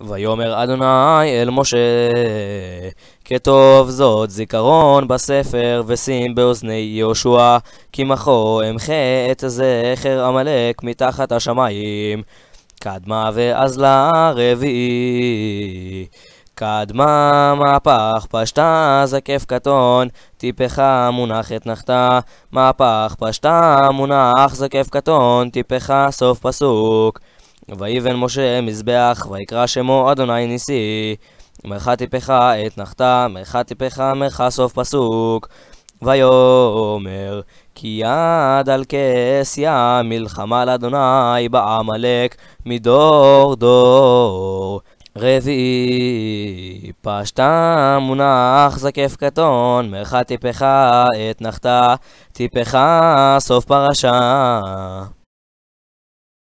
ויאמר אדוני אל משה, כתוב זאת זיכרון בספר, ושים באוזני יהושע, כי מחו אמחה את זכר עמלק מתחת השמיים. קדמה ואזלה רביעי. קדמה מהפך פשטה זקף קטון, טיפחה מונחת נחתה, מהפך פשטה מונח זקף קטון, טיפך סוף פסוק. ויבן משה מזבח, ויקרא שמו אדוני נשיא. מרחה טיפך את נחתה, מרחה טיפך מרחה סוף פסוק. ויאמר כי יד על כסיה מלחמה לאדוני בעמלק מדור דור. רביעי פשטה מונח זקף קטון, מרחה טיפך את נחתה, טיפך סוף פרשה.